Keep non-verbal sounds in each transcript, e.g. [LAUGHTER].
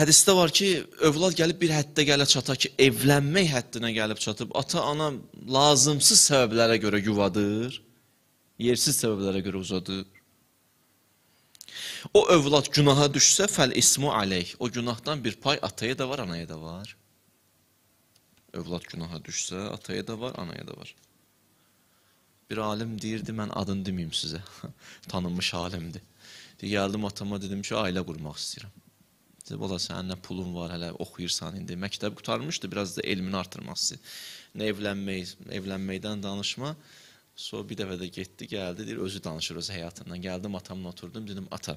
Hədisdə var ki, övlad gəlib bir həddə gələ çata ki, evlənmək həddinə gəlib çatıb. Ata-ana lazımsız səbəblərə görə yuvadır, yersiz səbəblərə görə uzadır. O övlad günaha düşsə, fəl ismu aleyh. O günahdan bir pay ataya da var, anaya da var. Övlad günaha düşsə, ataya da var, anaya da var. Bir alim deyirdi, mən adını deməyim sizə. [LAUGHS] Tanınmış alimdir. Deyir, gəldim atama dedim ki, ailə qurmaq istəyirəm. İşte valla sənin nə pulun var, hələ oxuyursan indi. Məktəb qutarmışdı, biraz da elmini artırması. Nə evlənmək, evlənməkdən danışma. Sonra bir dəfə də getdi, gəldi, deyir, özü danışır öz həyatından. Gəldim atamla oturdum, dedim, ata,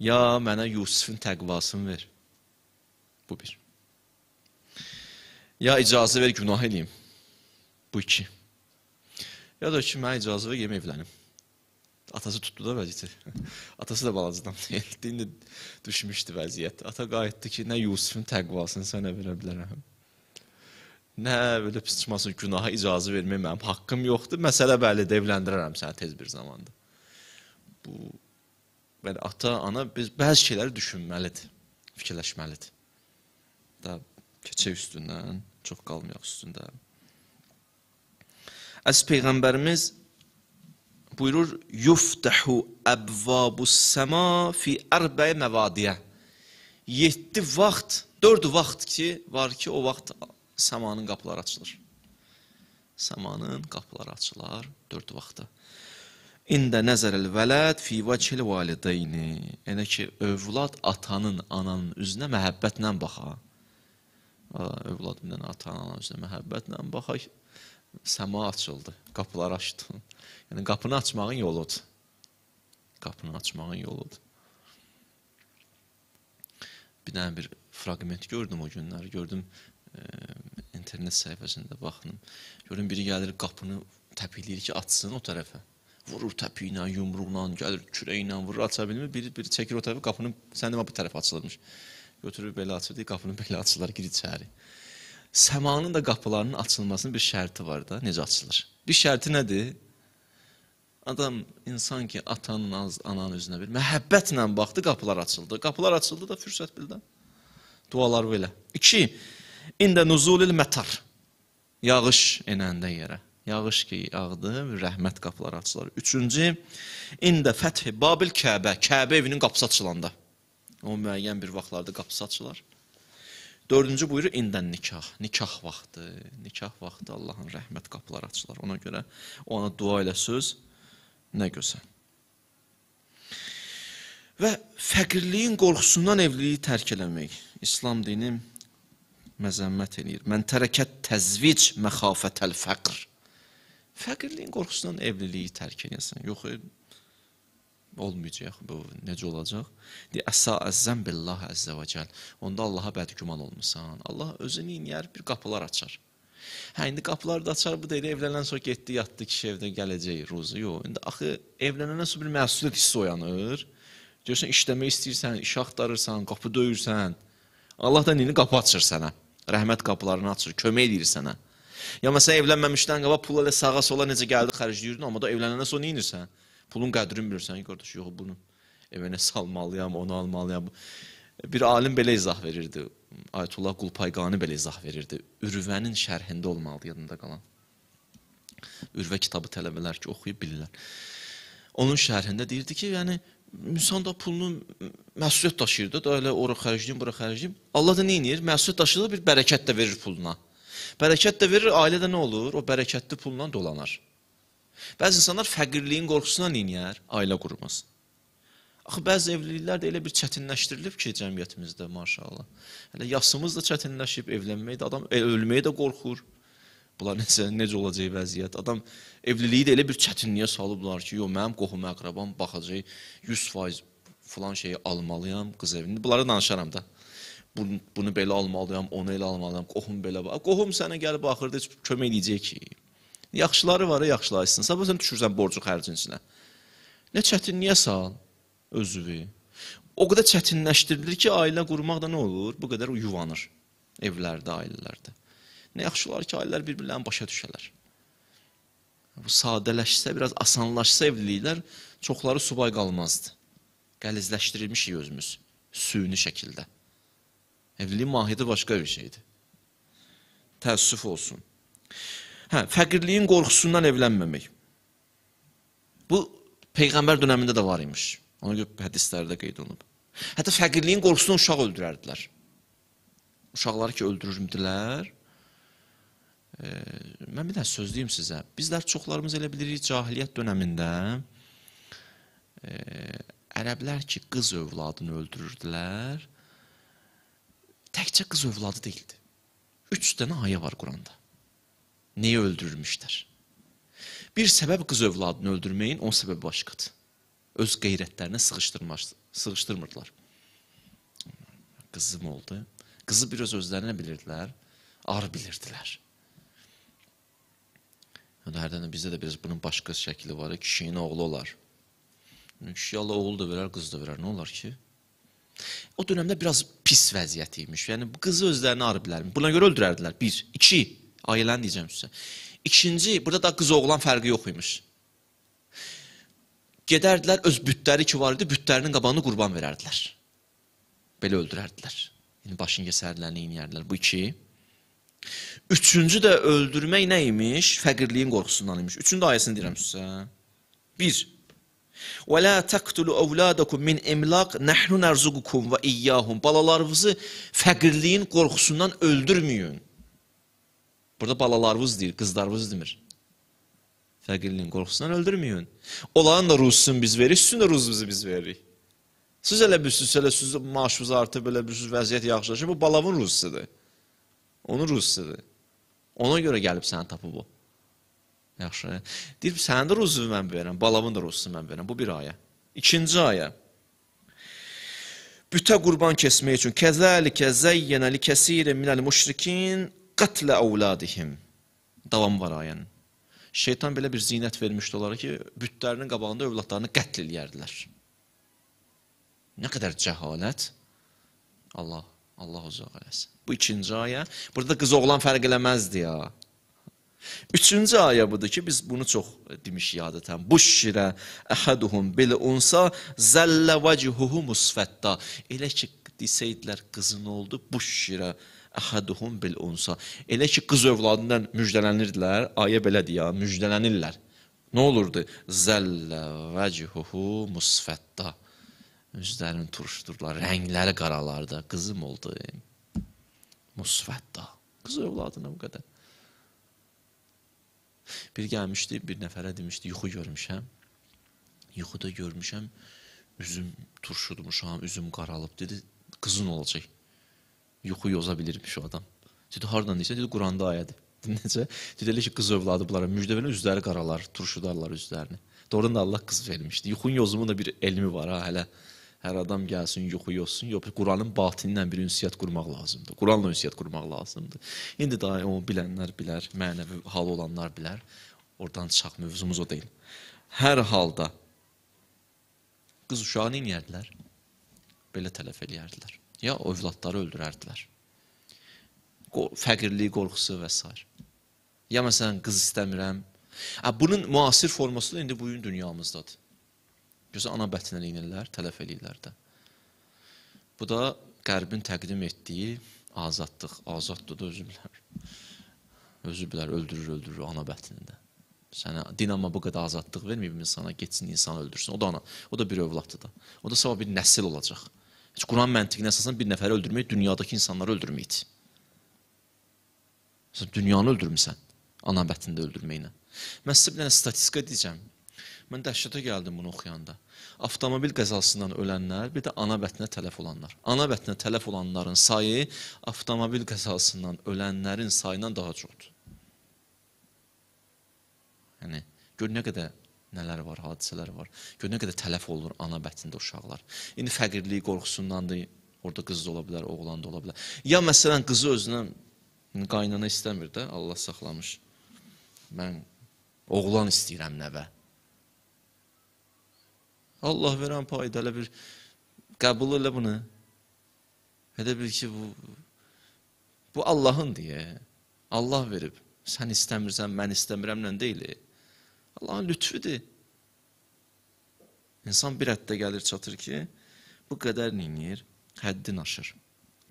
ya mənə Yusifin təqvasını ver. Bu bir. Ya icazə ver, günah eləyim. Bu iki. Ya da ki, mənə icazə ver, yem evlənim. Atası tutdu da vəziyyəti. Atası da balacadan [LAUGHS] deyildi. İndi düşmüşdü vəziyyət. Ata qayıtdı ki, nə Yusifin təqvasını sənə verə bilərəm. Nə belə pis çıxmasın, günaha icazə vermək mənim haqqım yoxdur. Məsələ bəlidir, evləndirərəm səni tez bir zamanda. Bu belə ata, ana biz bəzi şeyləri düşünməlidir, fikirləşməlidir. Da keçək üstündən, çox qalmayaq üstündə. Əs peyğəmbərimiz buyurur yuftahu əbvabus səma fi ərbə məvadiyə. 7 vaxt, 4 vaxt ki, var ki, o vaxt səmanın qapıları açılır. Səmanın qapıları açılar 4 vaxtda. İndə nəzərəl vələd fi vəcil valideyni. Elə ki, övlad atanın, ananın üzünə məhəbbətlə baxa. Övladımdan atanın, ananın üzünə məhəbbətlə baxa səma açıldı, qapılar açdı. Yəni qapını açmağın yoludur. Qapını açmağın yoludur. Bir dənə bir fraqment gördüm o günlər. Gördüm e, internet səhifəsində baxdım. Görüm biri gəlir qapını təpikləyir ki, açsın o tərəfə. Vurur təpi ilə, yumruqla, gəlir kürəyi ilə vurur, aça bilmir. Biri biri çəkir o tərəfə, qapının səndə bu tərəf açılırmış. Götürür belə açır, deyir, qapının belə açılır, gir içəri səmanın da qapılarının açılmasının bir şərti var da, necə açılır? Bir şərti nədir? Adam, insan ki, atanın, ananın üzünə bir məhəbbətlə baxdı, qapılar açıldı. Qapılar açıldı da fürsət bildi. Dualar belə. İki, ində nuzulil mətar. Yağış enəndə yerə. Yağış ki, yağdı, rəhmət qapıları açılır. Üçüncü, ində fəthi babil Kəbə. Kəbə evinin qapısı açılanda. O müəyyən bir vaxtlarda qapısı açılar. Dördüncü buyurur, indən nikah, nikah vaxtı, nikah vaxtı Allahın rəhmət qapıları açılır. Ona görə ona dua ilə söz nə gözəl. Və fəqirliyin qorxusundan evliliyi tərk eləmək. İslam dini məzəmmət eləyir. Mən tərəkət təzvic məxafətəl fəqr. Fəqirliyin qorxusundan evliliyi tərk eləyəsən. Yox, olmayacaq, bu necə olacaq? Deyə əsa əzzəm billah əzzə və cəl. Onda Allaha bədgüman olmusan. Allah özünü inəyər, bir qapılar açar. Hə, indi qapıları da açar, bu da elə evlənəndən sonra getdi, yatdı, kişi evdə gələcək, ruzu. Yox, indi axı evlənəndən sonra bir məsuliyyət hissi oyanır. Görürsən, işləmək istəyirsən, iş axtarırsan, qapı döyürsən. Allah da indi qapı açır sənə. Rəhmət qapılarını açır, kömək edir sənə. Ya məsələn evlənməmişdən qabaq pul elə sağa sola necə gəldi xərcləyirdin, amma da evlənəndən sonra nə edirsən? Pulun qədrini bilirsən, qardaş, yox bunu evənə salmalıyam, onu almalıyam. Bir alim belə izah verirdi. Ayətullah Qulpayqani belə izah verirdi. Ürvənin şərhində olmalıdır yadında qalan. Ürvə kitabı tələbələr ki, oxuyub bilirlər. Onun şərhində deyirdi ki, yəni insan da pulunu məsuliyyət daşıyır da, da elə ora xərcləyim, bura xərcləyim. Allah da nə edir? Məsuliyyət daşıyır, bir bərəkət də verir puluna. Bərəkət də verir, ailədə nə olur? O bərəkətli pulla dolanar. Bəzi insanlar fəqirliyin qorxusundan eləyər, ailə qurmasın. Axı bəzi evliliklər də elə bir çətinləşdirilib ki, cəmiyyətimizdə maşallah. Hələ yaşımız da çətinləşib, evlənmək də adam e, ölməyə də qorxur. Bunlar necə necə olacaq vəziyyət? Adam evliliyi də elə bir çətinliyə salıblar ki, yox mənim qohum əqrabam baxacaq 100% falan şeyi almalıyam qız evini. Bunları danışaram da. Bunu, bunu belə almalıyam, onu elə almalıyam, qohum belə. Qohum sənə gəlib axırda heç kömək eləyəcək ki. Yaxşıları var, yaxşıları açsın. Sabah sən düşürsən borcu xərcin içinə. Nə çətinliyə sal özünü. O qədər çətinləşdirilir ki, ailə qurmaq da nə olur? Bu qədər yuvanır evlərdə, ailələrdə. Nə yaxşılar ki, ailələr bir-birlərini başa düşələr. Bu sadələşsə, biraz asanlaşsa evliliklər, çoxları subay qalmazdı. Qəlizləşdirilmişik özümüz, süni şəkildə. Evliliyin mahiyyəti başqa bir şeydir. Təəssüf olsun. Hə, fəqirliyin qorxusundan evlənməmək. Bu peyğəmbər dövründə də var imiş. Ona görə hədislərdə qeyd olunub. Hətta fəqirliyin qorxusundan uşaq öldürərdilər. Uşaqları ki öldürürdülər. E, mən bir də söz deyim sizə. Bizlər çoxlarımız elə bilirik cahiliyyət dövründə e, ərəblər ki qız övladını öldürürdülər. Təkcə qız övladı deyildi. 3 dənə ayə var Quranda niyə öldürülmüşlər? Bir səbəb qız övladını öldürməyin, onun səbəbi başqadır. Öz qeyrətlərinə sığışdırmırdılar. Qızım oldu. Qızı bir öz özlərinə bilirdilər, ar bilirdilər. Yəni, hərdən bizdə də biraz bunun başqa şəkli var. Kişinin oğlu olar. Kişi Allah oğul da verər, qız da verər. Nə olar ki? O dönəmdə biraz pis vəziyyət imiş. Yəni, qızı özlərini ar bilərmi? Buna görə öldürərdilər. Bir. İki. Ailəni deyəcəm sizə. İkinci, burada da qız oğlan fərqi yox imiş. Gedərdilər, öz bütləri ki var idi, bütlərinin qabağını qurban verərdilər. Belə öldürərdilər. Yəni, başın yesərdilər, neyin yərdilər. Bu iki. Üçüncü də öldürmək nə imiş? Fəqirliyin qorxusundan imiş. Üçüncü ayəsini deyirəm sizə. Bir, وَلَا تَقْتُلُوا اَوْلَادَكُمْ مِنْ اِمْلَاقِ نَحْنُ نَرْزُقُكُمْ وَاِيَّاهُمْ Balalarınızı fəqirliyin qorxusundan öldürməyin. Burada balalarınız deyir, qızlarınız demir. Fəqirliyin qorxusundan öldürməyin. Onların da ruhsunu biz veririk, sizin də ruhunuzu biz veririk. Siz elə bilirsiniz, elə siz maaşınız artıb, elə bilirsiniz, vəziyyət yaxşılaşır. Bu balavın ruhusudur. Onun ruhusudur. Ona görə gəlib səni tapıb o. Yaxşı. Deyir, sənin də ruhunu mən verirəm, balavın da ruhunu mən verirəm. Bu bir aya. İkinci aya. Bütə qurban kesmək üçün kəzəlikə zəyyənəli kəsirin minəl müşrikin qətlə əvladihim davam varayan. Şeytan belə bir zinət vermişdi onlara ki, bütlərinin qabağında övladlarını qətl eləyərdilər. Nə qədər cəhalət. Allah, Allah uzaq eləsin. Bu ikinci ayə. Burada qız oğlan fərq eləməzdi ya. Üçüncü ayə budur ki, biz bunu çox demiş yadətən. Bu şirə əhəduhum bil unsa zəllə vəcuhuhu musfətta. Elə ki, desəydilər qızın oldu, bu şirə əhəduhum əhaduhum bil unsa. Elə ki qız övladından müjdələnirdilər, ayə belədir ya, müjdələnirlər. Nə olurdu? Zəllə vəchuhu musfatta. Üzlərini turuşdurdular, rəngləri qaralardı. Qızım oldu. Musfatta. Qız övladına bu qədər. Bir gəlmişdi, bir nəfərə demişdi, yuxu görmüşəm. Yuxuda görmüşəm, üzüm turşudmuşam, üzüm qaralıb. Dedi, qızın olacaq yuxu yoza bilirmiş o adam. Dedi, hardan deyirsən? Dedi, Quranda ayədir. [LAUGHS] Necə? Dedi, elə ki, qız övladı bunlara müjdə verin, üzləri qaralar, turşudarlar üzlərini. Doğrudan da Allah qız vermişdi. Yuxun yozumun da bir elmi var ha hələ. Hər adam gəlsin, yuxu yozsun. Yox, Quranın batinlə bir ünsiyyət qurmaq lazımdır. Quranla ünsiyyət qurmaq lazımdır. İndi daha o bilənlər bilər, mənəvi halı olanlar bilər. Oradan çıxaq mövzumuz o deyil. Hər halda qız uşağı nə edərdilər? Belə tələf eləyərdilər ya övladları öldürərdilər. Fəqirliyi qorxusu və s. Ya məsələn, qız istəmirəm. Hə, bunun müasir forması da indi bugün dünyamızdadır. Gözə ana bətinə inirlər, tələf eləyirlər də. Bu da qərbin təqdim etdiyi azadlıq, azaddır da özü bilər. Özü bilər, öldürür, öldürür ana bətinində. Sənə din amma bu qədər azadlıq verməyib insana, getsin insanı öldürsün. O da ana, o da bir övladdır da. O da sabah bir nəsil olacaq. Quran məntiqinə əsasən bir nəfəri öldürmək dünyadakı insanları öldürməkdir. Sən dünyanı öldürmüsən ana bətnində öldürməklə. Mən sizə bir dənə statistika deyəcəm. Mən dəhşətə gəldim bunu oxuyanda. Avtomobil qəzasından ölənlər, bir də ana bətninə tələf olanlar. Ana bətninə tələf olanların sayı avtomobil qəzasından ölənlərin sayından daha çoxdur. Yəni gör nə qədər nələr var, hadisələr var. Gör nə qədər tələf olunur ana bətnində uşaqlar. İndi fəqirlik qorxusundandır. Orada qız da ola bilər, oğlan da ola bilər. Ya məsələn qızı özünə qaynana istəmir də, Allah saxlamış. Mən oğlan istəyirəm nəvə. Allah verən payda elə bir qəbul elə bunu. Elə bil ki bu bu Allahın deyə. Allah verib. Sən istəmirsən, mən istəmirəmlə deyil. Allahın lütfüdür. İnsan bir həddə gəlir çatır ki, bu qədər neyir? Həddin aşır.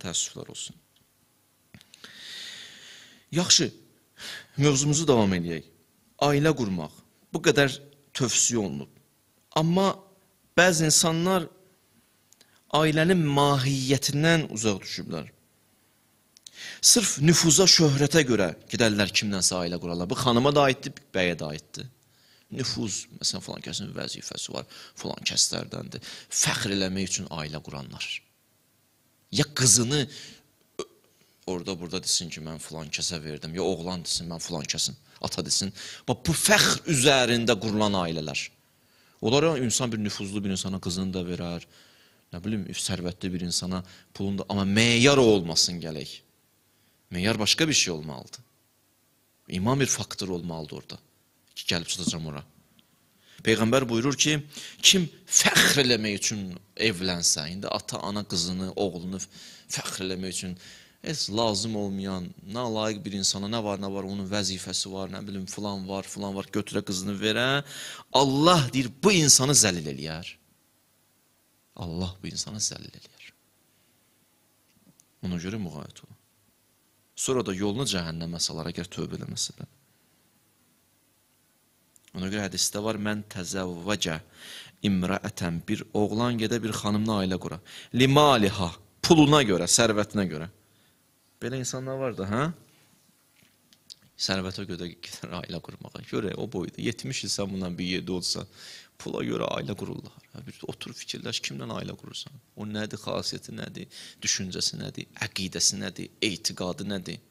Təəssüflər olsun. Yaxşı, mövzumuzu davam edək. Ailə qurmaq bu qədər tövsiyə olunub. Amma bəzi insanlar ailənin mahiyyətindən uzaq düşüblər. Sırf nüfuza, şöhrətə görə gedərlər kimdənsə ailə qurarlar. Bu xanıma da aiddir, bəyə də aiddir nüfuz, məsələn, filan kəsin vəzifəsi var, filan kəslərdəndir. Fəxr eləmək üçün ailə quranlar. Ya qızını orada burada desin ki, mən filan kəsə verdim, ya oğlan desin, mən filan kəsim, ata desin. Bax, bu fəxr üzərində qurulan ailələr. Onlara insan bir nüfuzlu bir insana qızını da verər, nə bilim, sərvətli bir insana pulunu da, amma meyar olmasın gələk. Meyar başqa bir şey olmalıdır. İman bir faktor olmalıdır orada ki, gəlib çatacam ora. Peyğəmbər buyurur ki, kim fəxr eləmək üçün evlənsə, indi ata, ana qızını, oğlunu fəxr eləmək üçün heç lazım olmayan, nə layiq bir insana, nə var, nə var, onun vəzifəsi var, nə bilim, filan var, filan var, götürə qızını verə, Allah deyir, bu insanı zəlil eləyər. Allah bu insanı zəlil eləyər. Ona görə müğayət olun. Sonra da yolunu cəhənnəmə salar, əgər tövbə eləməsələr. Ona görə hədisdə var, mən təzəvvəcə imrəətən bir oğlan gedə bir xanımla ailə qura. Limaliha, puluna görə, sərvətinə görə. Belə insanlar var da, hə? Sərvətə görə gedər ailə qurmağa. Görə o boyda 70 ilsən bundan bir yerdə olsan, pula görə ailə qururlar. Bir otur fikirləş kimlə ailə qurursan. O nədir, xasiyyəti nədir, düşüncəsi nədir, əqidəsi nədir, etiqadı nədir?